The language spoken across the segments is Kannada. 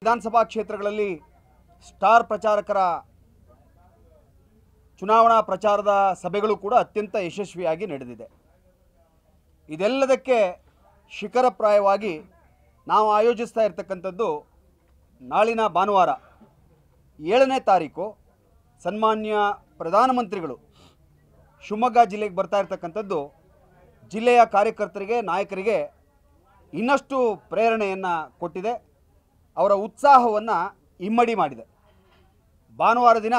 ವಿಧಾನಸಭಾ ಕ್ಷೇತ್ರಗಳಲ್ಲಿ ಸ್ಟಾರ್ ಪ್ರಚಾರಕರ ಚುನಾವಣಾ ಪ್ರಚಾರದ ಸಭೆಗಳು ಕೂಡ ಅತ್ಯಂತ ಯಶಸ್ವಿಯಾಗಿ ನಡೆದಿದೆ ಇದೆಲ್ಲದಕ್ಕೆ ಶಿಖರಪ್ರಾಯವಾಗಿ ನಾವು ಆಯೋಜಿಸ್ತಾ ಇರತಕ್ಕಂಥದ್ದು ನಾಳಿನ ಭಾನುವಾರ ಏಳನೇ ತಾರೀಕು ಸನ್ಮಾನ್ಯ ಪ್ರಧಾನಮಂತ್ರಿಗಳು ಶಿವಮೊಗ್ಗ ಜಿಲ್ಲೆಗೆ ಬರ್ತಾ ಇರತಕ್ಕಂಥದ್ದು ಜಿಲ್ಲೆಯ ಕಾರ್ಯಕರ್ತರಿಗೆ ನಾಯಕರಿಗೆ ಇನ್ನಷ್ಟು ಪ್ರೇರಣೆಯನ್ನು ಕೊಟ್ಟಿದೆ ಅವರ ಉತ್ಸಾಹವನ್ನು ಇಮ್ಮಡಿ ಮಾಡಿದೆ ಭಾನುವಾರ ದಿನ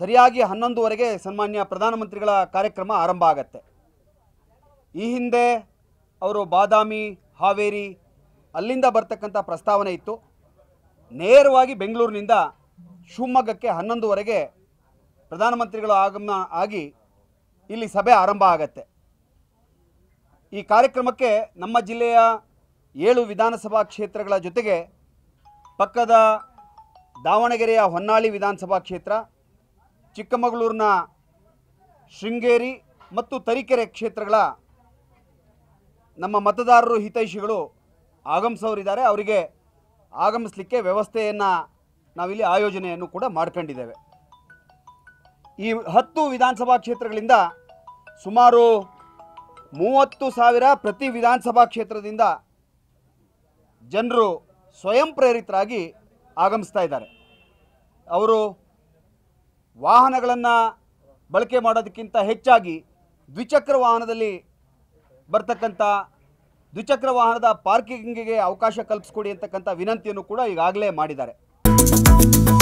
ಸರಿಯಾಗಿ ಹನ್ನೊಂದುವರೆಗೆ ಸನ್ಮಾನ್ಯ ಪ್ರಧಾನಮಂತ್ರಿಗಳ ಕಾರ್ಯಕ್ರಮ ಆರಂಭ ಆಗತ್ತೆ ಈ ಹಿಂದೆ ಅವರು ಬಾದಾಮಿ ಹಾವೇರಿ ಅಲ್ಲಿಂದ ಬರ್ತಕ್ಕಂಥ ಪ್ರಸ್ತಾವನೆ ಇತ್ತು ನೇರವಾಗಿ ಬೆಂಗಳೂರಿನಿಂದ ಶಿವಮೊಗ್ಗಕ್ಕೆ ಹನ್ನೊಂದುವರೆಗೆ ಪ್ರಧಾನಮಂತ್ರಿಗಳ ಆಗಮನ ಆಗಿ ಇಲ್ಲಿ ಸಭೆ ಆರಂಭ ಆಗತ್ತೆ ಈ ಕಾರ್ಯಕ್ರಮಕ್ಕೆ ನಮ್ಮ ಜಿಲ್ಲೆಯ ಏಳು ವಿಧಾನಸಭಾ ಕ್ಷೇತ್ರಗಳ ಜೊತೆಗೆ ಪಕ್ಕದ ದಾವಣಗೆರೆಯ ಹೊನ್ನಾಳಿ ವಿಧಾನಸಭಾ ಕ್ಷೇತ್ರ ಚಿಕ್ಕಮಗಳೂರಿನ ಶೃಂಗೇರಿ ಮತ್ತು ತರೀಕೆರೆ ಕ್ಷೇತ್ರಗಳ ನಮ್ಮ ಮತದಾರರು ಹಿತೈಷಿಗಳು ಆಗಮಿಸೋರಿದ್ದಾರೆ ಅವರಿಗೆ ಆಗಮಿಸಲಿಕ್ಕೆ ವ್ಯವಸ್ಥೆಯನ್ನು ನಾವಿಲ್ಲಿ ಆಯೋಜನೆಯನ್ನು ಕೂಡ ಮಾಡ್ಕೊಂಡಿದ್ದೇವೆ ಈ ಹತ್ತು ವಿಧಾನಸಭಾ ಕ್ಷೇತ್ರಗಳಿಂದ ಸುಮಾರು ಮೂವತ್ತು ಸಾವಿರ ಪ್ರತಿ ವಿಧಾನಸಭಾ ಕ್ಷೇತ್ರದಿಂದ ಜನರು ಸ್ವಯಂ ಪ್ರೇರಿತರಾಗಿ ಆಗಮಿಸ್ತಾ ಇದ್ದಾರೆ ಅವರು ವಾಹನಗಳನ್ನು ಬಳಕೆ ಮಾಡೋದಕ್ಕಿಂತ ಹೆಚ್ಚಾಗಿ ದ್ವಿಚಕ್ರ ವಾಹನದಲ್ಲಿ ಬರ್ತಕ್ಕಂಥ ದ್ವಿಚಕ್ರ ವಾಹನದ ಪಾರ್ಕಿಂಗಿಗೆ ಅವಕಾಶ ಕಲ್ಪಿಸ್ಕೊಡಿ ಅಂತಕ್ಕಂಥ ವಿನಂತಿಯನ್ನು ಕೂಡ ಈಗಾಗಲೇ ಮಾಡಿದ್ದಾರೆ